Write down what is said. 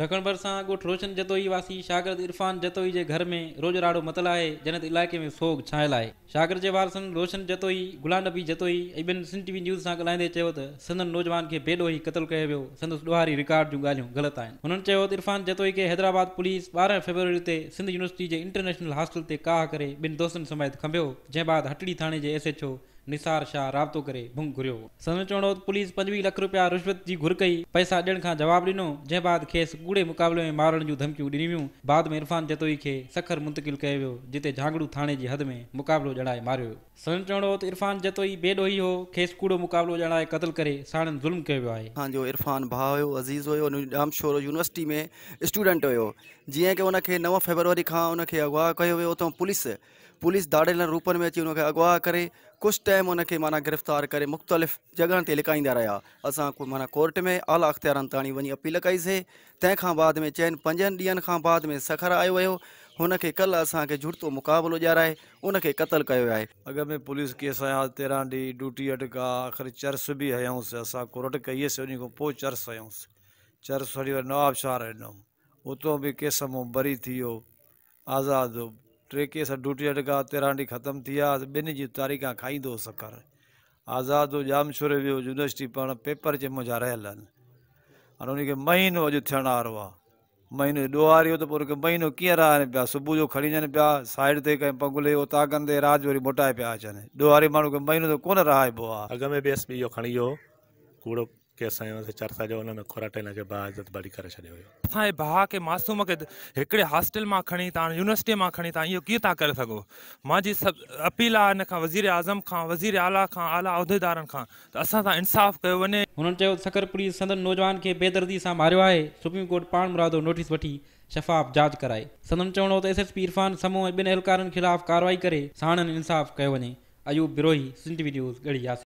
ઢકણબરસા ગોઠરોચન જતોઈ વાસી શાગરત ઇrfan જતોઈ જે ઘર મે રોજરાડો મતલાએ જનત ઇલાકે મે સોગ છાયલાએ શાગર જે વારસન રોશન જતોઈ ગુલાનઅબી જતોઈ ઇબન સિંદ ટીવી ન્યૂઝ સા ગલાઇંદે છયો તો સિંદ નौजવાન કે બેડોહી કતલ કયોયો સિંદ દોહારી રેકોર્ડ જો ગાલ્યું ગલત આયન હનન છયો ઇrfan જતોઈ કે હૈદરાબાદ પોલીસ 12 ફેબ્રુઆરી તે સિંદ યુનિવર્સિટી જે ઇન્ટરનેશનલ હોસ્ટેલ તે કા કરે બિન દોસ્તન સમૈત ખંભયો જે બાદ હટડી થાણે જે એસએચઓ निसार शाह राबो करे भुंग घुरियो संदो चवणो पुलिस पंजवीह लख रुपया रिश्वत की घुर कई पैसा ॾियण खां जवाबु ॾिनो जंहिं बाद खेस कूड़े मुक़ाबले में मारण जूं धमकियूं ॾिनी वियूं बाद में इरफान जतोई के सखर मुंतकिल कयो वियो जिते झांगड़ू थाने की हद में मुकाबलो ॼणाए मारो संदो चवणो त इरफान जतोई बेडोही हो खेसि कूड़ो मुक़ाबिलो ॼणाए क़तल कर साणनि ज़ुल्म कयो वियो आहे पंहिंजो हाँ, इरफान भाउ हुयो अज़ीज़ हुयो जामशोर यूनिवर्सिटी में स्टूडेंट हो जीअं की हुनखे नव फेबरवरी खां हुनखे अगवा कयो वियो हुतां पुलिस पुलिस दाड़ेल रूपनि में अची हुनखे अगवा करे कुछ टाइम उनके माना गिरफ़्तार कर मुख़्तलिफ़ जगह लिकाइंदा रहा रहिया माना कोर्ट में आला अख़्तियारनि ताणी वञी अपील कईसीं तंहिंखां बाद में चइनि पंजनि खां बाद में सखर आयो वियो हुनखे कल्ह असांखे जुड़तो मुक़ाबिलो ॼाणाए उनखे क़तलु कयो आहे अॻु में पुलिस केस आया तेरहं ॾींहं ड्यूटी अटका आख़िर चर्स भी हयऊंसि अस कोर्ट कई उन चर्स हयऊंसि चर्स वरी नवाब नवाबशाह ॾिनो भी बि केस मां बरी थी वियो टे कंहिं सां ड्यूटी अटिका तेरहं ॾींहं ख़तमु थी विया ॿिनि जी तारीख़ खाईंदो हुओ सकर आज़ादु हुओ जाम छोरो वियो यूनिवर्सिटी पढ़णु पेपर चे मुंहिंजा रहियल आहिनि हाणे उनखे महीनो अॼु थियण वारो आहे महीनो ॾोहारियो त पोइ महीनो कीअं रहाइनि पिया सुबुह जो खणी वञनि पिया साइड ते कंहिं पंगले जो उतागनि राति वरी मोटाए पिया अचनि ॾोहारी माण्हू खे महीनो कोन रहाइबो आहे में कूड़ो की असांजे मथे चर्चा जो हुन में खोराटेला खे बाज़त बड़ी करे छॾियो हुयो असांजे भाउ खे मासूम खे हिकिड़े हॉस्टल मां खणी तव्हां यूनिवर्सिटी मां खणी तव्हां इहो कीअं था करे सघो मुंहिंजी सभु अपील आहे हिन खां वज़ीर आज़म खां वज़ीर आला खां आला उहिदेदारनि खां त असां सां इंसाफ़ कयो वञे हुननि चयो सकरपुरी संदन नौजवान के बेदर्दी सां मारियो है सुप्रीम कोर्ट पाण मुरादो नोटिस वठी शफ़ाफ़ जांच कराए सदन चवणो त एस पी इरफान समूह ऐं ॿिनि एहलकारनि कार्रवाई करे साणनि इंसाफ़ कयो वञे अयूब बिरोही सिंध न्यूज़ गढ़ी